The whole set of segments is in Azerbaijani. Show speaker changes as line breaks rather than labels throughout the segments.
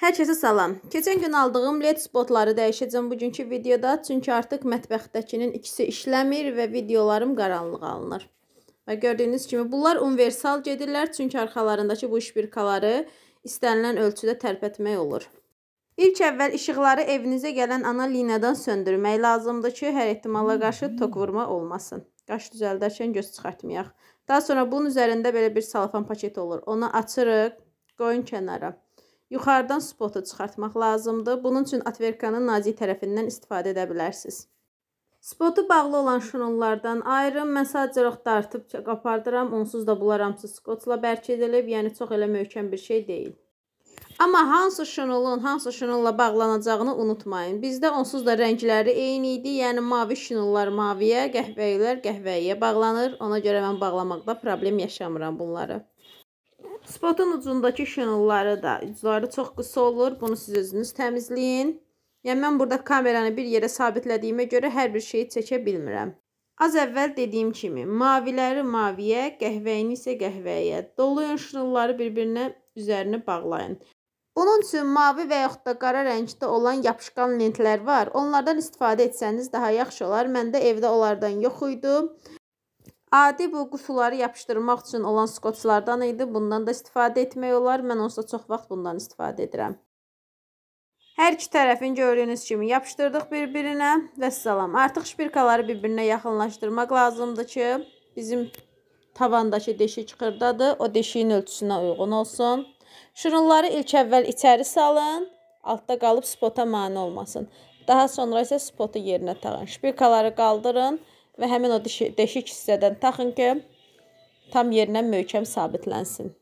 Hər kəsə salam. Keçən gün aldığım LED spotları dəyişəcəm bugünkü videoda, çünki artıq mətbəxdəkinin ikisi işləmir və videolarım qaranlıq alınır. Və gördüyünüz kimi bunlar universal gedirlər, çünki arxalarındakı bu şpirkaları istənilən ölçüdə tərpətmək olur. İlk əvvəl işıqları evinizə gələn ana liniyadan söndürmək lazımdır ki, hər ehtimala qarşı tok vurma olmasın. Qaş düzəldərkən göz çıxartmayaq. Daha sonra bunun üzərində belə bir salafan paketi olur. Onu açırıq, qoyun kənara. Yuxarıdan spotu çıxartmaq lazımdır. Bunun üçün atverkanın nazik tərəfindən istifadə edə bilərsiniz. Spotu bağlı olan şnurlardan ayırın. Mən sadəcə roxda artıb qapardıram. Onsuz da bunlar hamısı skotla bərk edilib, yəni çox elə möhkəm bir şey deyil. Amma hansı şnurun hansı şnurla bağlanacağını unutmayın. Bizdə onsuz da rəngləri eyni idi. Yəni mavi şnurlar maviyə, qəhvəyilər qəhvəyə bağlanır. Ona görə mən bağlamaqda problem yaşamıram bunları. Spotun ucundakı şınılları da, ucları çox qısa olur. Bunu siz özünüz təmizləyin. Yəni, mən burada kameranı bir yerə sabitlədiyimə görə hər bir şeyi çəkə bilmirəm. Az əvvəl dediyim kimi, maviləri maviyə, qəhvəyini isə qəhvəyə. Doluyun şınılları bir-birinə üzərini bağlayın. Bunun üçün mavi və yaxud da qara rəngdə olan yapışqan lentlər var. Onlardan istifadə etsəniz daha yaxşı olar. Məndə evdə onlardan yox idi. Adi bu quşuları yapışdırmaq üçün olan skoçlardan idi. Bundan da istifadə etmək olar. Mən onsa çox vaxt bundan istifadə edirəm. Hər iki tərəfin gördüyünüz kimi yapışdırdıq bir-birinə və salam. Artıq şpirkaları bir-birinə yaxınlaşdırmaq lazımdır ki, bizim tavandakı deşik xırdadır. O deşiyin ölçüsünə uyğun olsun. Şırınları ilk əvvəl içəri salın. Altda qalıb spota mane olmasın. Daha sonra isə spotu yerinə tağın. Şpirkaları qaldırın və həmin o deşik hissədən taxın ki, tam yerinə möhkəm sabitlənsin.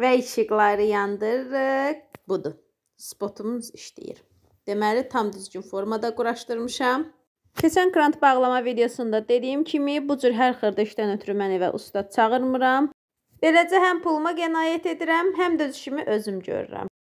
Və işıqları yandırırıq. Budur. Spotumuz işləyir. Deməli, tam düzgün formada quraşdırmışam. Keçən krant bağlama videosunda dediyim kimi, bu cür hər xırda işdən ötürü mən evə usta çağırmıram. Beləcə həm puluma qənaət edirəm, həm də düşümü özüm görürəm.